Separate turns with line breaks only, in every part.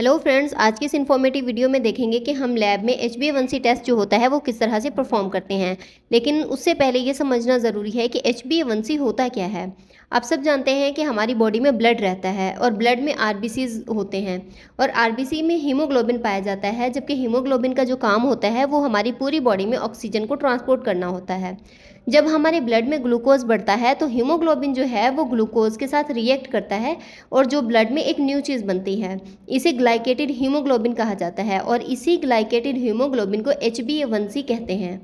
hello friends आज के इस इन्फॉर्मेटिव वीडियो में देखेंगे कि हम लैब में एच बी टेस्ट जो होता है वो किस तरह से परफॉर्म करते हैं लेकिन उससे पहले ये समझना ज़रूरी है कि एच बी होता क्या है आप सब जानते हैं कि हमारी बॉडी में ब्लड रहता है और ब्लड में आर होते हैं और आर में हीमोग्लोबिन पाया जाता है जबकि हीमोग्लोबिन का जो काम होता है वो हमारी पूरी बॉडी में ऑक्सीजन को ट्रांसपोर्ट करना होता है जब हमारे ब्लड में ग्लूकोज बढ़ता है तो हीमोग्लोबिन जो है वो ग्लूकोज के साथ रिएक्ट करता है और जो ब्लड में एक न्यू चीज़ बनती है इसे ग्लाइकेटेड हीमोग्लोबिन कहा जाता है और इसी ग्लाइकेटेड हीमोग्लोबिन को एच कहते हैं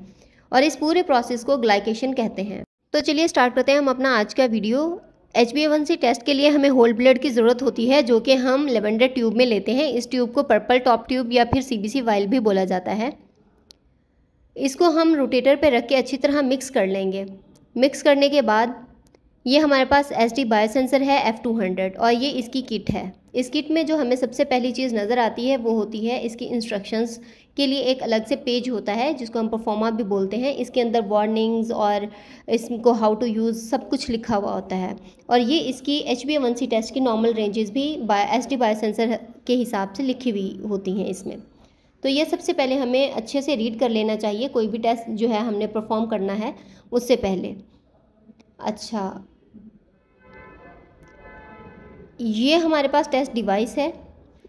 और इस पूरे प्रोसेस को ग्लाइकेशन कहते हैं तो चलिए स्टार्ट करते हैं हम अपना आज का video H B one C test के लिए हमें होल ब्लड की ज़रूरत होती है जो कि हम लेवेंडर ट्यूब में लेते हैं इस ट्यूब को पर्पल टॉप ट्यूब या फिर सी बी सी वाइल भी बोला जाता है इसको हम रोटेटर पर रख के अच्छी तरह मिक्स कर लेंगे मिक्स करने के बाद ये हमारे पास एस डी बायो सेंसर है एफ़ टू हंड्रेड और ये इसकी किट है इस किट में जो हमें सबसे पहली चीज़ नज़र आती है वो होती है इसकी इंस्ट्रक्शंस के लिए एक अलग से पेज होता है जिसको हम परफॉर्मा भी बोलते हैं इसके अंदर वार्निंग्स और इसको हाउ टू यूज़ सब कुछ लिखा हुआ होता है और ये इसकी H B one C test की नॉर्मल रेंजेस भी एस डी बायोसेंसर के हिसाब से लिखी हुई होती हैं इसमें तो ये सबसे पहले हमें अच्छे से रीड कर लेना चाहिए कोई भी टेस्ट जो है हमने परफॉर्म करना है उससे पहले अच्छा ये हमारे पास टेस्ट डिवाइस है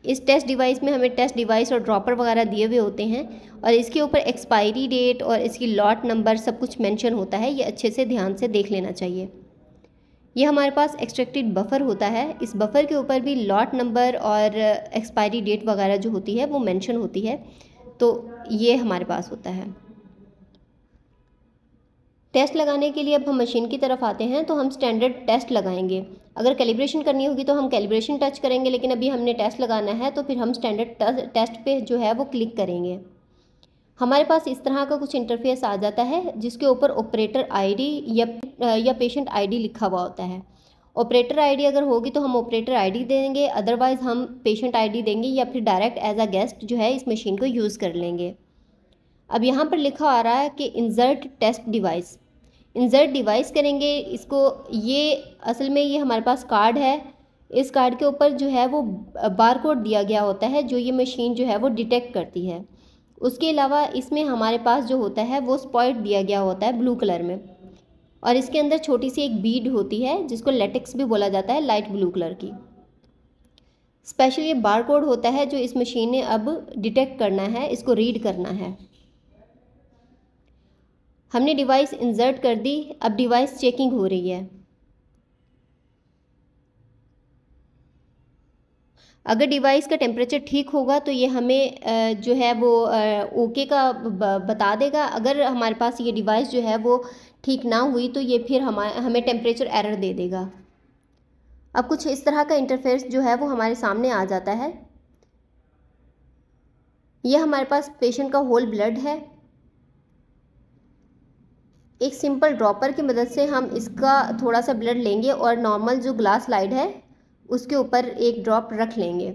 इस टेस्ट डिवाइस में हमें टेस्ट डिवाइस और ड्रॉपर वगैरह दिए हुए होते हैं और इसके ऊपर एक्सपायरी डेट और इसकी लॉट नंबर सब कुछ मेंशन होता है ये अच्छे से ध्यान से देख लेना चाहिए ये हमारे पास एक्सट्रैक्टेड बफर होता है इस बफर के ऊपर भी लॉट नंबर और एक्सपायरी डेट वगैरह जो होती है वो मैंशन होती है तो ये हमारे पास होता है टेस्ट लगाने के लिए अब हम मशीन की तरफ आते हैं तो हम स्टैंडर्ड टेस्ट लगाएंगे अगर कैलिब्रेशन करनी होगी तो हम कैलिब्रेशन टच करेंगे लेकिन अभी हमने टेस्ट लगाना है तो फिर हम स्टैंडर्ड टेस्ट पे जो है वो क्लिक करेंगे हमारे पास इस तरह का कुछ इंटरफेस आ जाता है जिसके ऊपर ऑपरेटर आईडी या या पेशेंट आईडी लिखा हुआ होता है ऑपरेटर आईडी अगर होगी तो हम ऑपरेटर आईडी देंगे अदरवाइज़ हम पेशेंट आईडी देंगे या फिर डायरेक्ट एज अ गेस्ट जो है इस मशीन को यूज़ कर लेंगे अब यहाँ पर लिखा आ रहा है कि insert test device insert device करेंगे इसको ये असल में ये हमारे पास कार्ड है इस कार्ड के ऊपर जो है वो बार कोड दिया गया होता है जो ये मशीन जो है वो डिटेक्ट करती है उसके अलावा इसमें हमारे पास जो होता है वो स्पॉइट दिया गया होता है ब्लू कलर में और इसके अंदर छोटी सी एक बीड होती है जिसको लेटेक्स भी बोला जाता है लाइट ब्लू कलर की स्पेशल ये बार कोड होता है जो इस मशीन ने अब डिटेक्ट करना है इसको रीड करना है हमने डिवाइस इंसर्ट कर दी अब डिवाइस चेकिंग हो रही है अगर डिवाइस का टेम्परेचर ठीक होगा तो ये हमें जो है वो ओके का बता देगा अगर हमारे पास ये डिवाइस जो है वो ठीक ना हुई तो ये फिर हम हमें टेम्परेचर एरर दे देगा अब कुछ इस तरह का इंटरफेस जो है वो हमारे सामने आ जाता है यह हमारे पास पेशेंट का होल ब्लड है एक सिंपल ड्रॉपर की मदद से हम इसका थोड़ा सा ब्लड लेंगे और नॉर्मल जो ग्लास स्लाइड है उसके ऊपर एक ड्रॉप रख लेंगे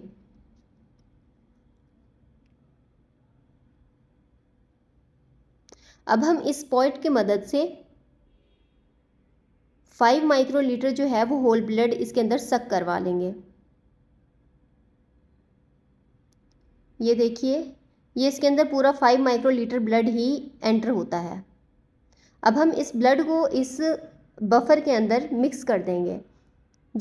अब हम इस पॉइंट की मदद से फाइव माइक्रोलीटर जो है वो होल ब्लड इसके अंदर सक करवा लेंगे ये देखिए ये इसके अंदर पूरा फाइव माइक्रोलीटर ब्लड ही एंटर होता है अब हम इस ब्लड को इस बफर के अंदर मिक्स कर देंगे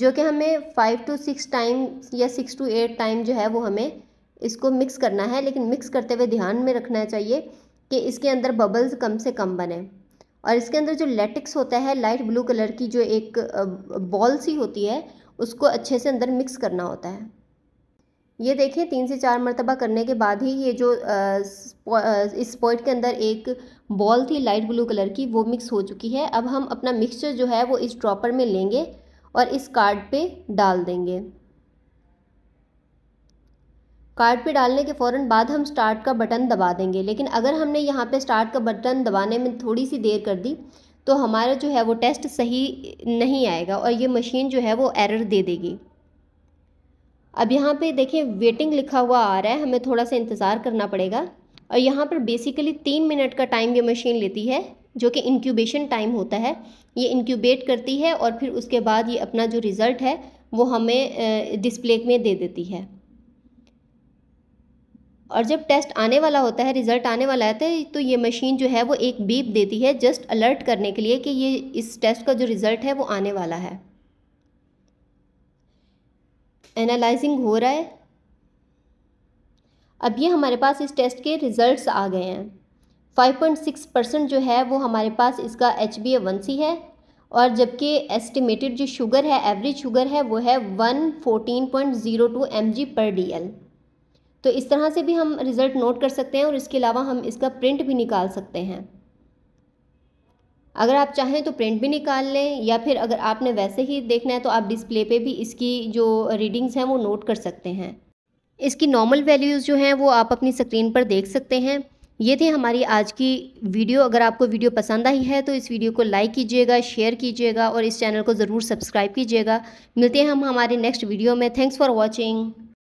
जो कि हमें फाइव टू सिक्स टाइम या सिक्स टू एट टाइम जो है वो हमें इसको मिक्स करना है लेकिन मिक्स करते हुए ध्यान में रखना चाहिए कि इसके अंदर बबल्स कम से कम बने और इसके अंदर जो लेटिक्स होता है लाइट ब्लू कलर की जो एक बॉल सी होती है उसको अच्छे से अंदर मिक्स करना होता है ये देखें तीन से चार मरतबा करने के बाद ही ये जो इस पॉइंट के अंदर एक बॉल थी लाइट ब्लू कलर की वो मिक्स हो चुकी है अब हम अपना मिक्सचर जो है वो इस ड्रॉपर में लेंगे और इस कार्ड पे डाल देंगे कार्ड पे डालने के फ़ौर बाद हम स्टार्ट का बटन दबा देंगे लेकिन अगर हमने यहाँ पे स्टार्ट का बटन दबाने में थोड़ी सी देर कर दी तो हमारा जो है वो टेस्ट सही नहीं आएगा और ये मशीन जो है वो एरर दे देगी अब यहाँ पे देखिए वेटिंग लिखा हुआ आ रहा है हमें थोड़ा सा इंतज़ार करना पड़ेगा और यहाँ पर बेसिकली तीन मिनट का टाइम ये मशीन लेती है जो कि इंक्यूबेशन टाइम होता है ये इंक्यूबेट करती है और फिर उसके बाद ये अपना जो रिज़ल्ट है वो हमें डिस्प्ले में दे देती है और जब टेस्ट आने वाला होता है रिज़ल्ट आने वाला आता है तो, तो ये मशीन जो है वो एक बीप देती है जस्ट अलर्ट करने के लिए कि ये इस टेस्ट का जो रिज़ल्ट है वो आने वाला है एनालाइजिंग हो रहा है अब ये हमारे पास इस टेस्ट के रिज़ल्ट्स आ गए हैं 5.6 परसेंट जो है वो हमारे पास इसका एच बी वन सी है और जबकि एस्टिमेटेड जो शुगर है एवरेज शुगर है वो है one fourteen point zero two M G पर डी एल तो इस तरह से भी हम रिज़ल्ट नोट कर सकते हैं और इसके अलावा हम इसका प्रिंट भी निकाल सकते हैं अगर आप चाहें तो प्रिंट भी निकाल लें या फिर अगर आपने वैसे ही देखना है तो आप डिस्प्ले पे भी इसकी जो रीडिंग्स हैं वो नोट कर सकते हैं इसकी नॉर्मल वैल्यूज़ जो हैं वो आप अपनी स्क्रीन पर देख सकते हैं ये थी हमारी आज की वीडियो अगर आपको वीडियो पसंद आई है तो इस वीडियो को लाइक कीजिएगा शेयर कीजिएगा और इस चैनल को ज़रूर सब्सक्राइब कीजिएगा मिलते हैं हम हमारे नेक्स्ट वीडियो में थैंक्स फॉर वॉचिंग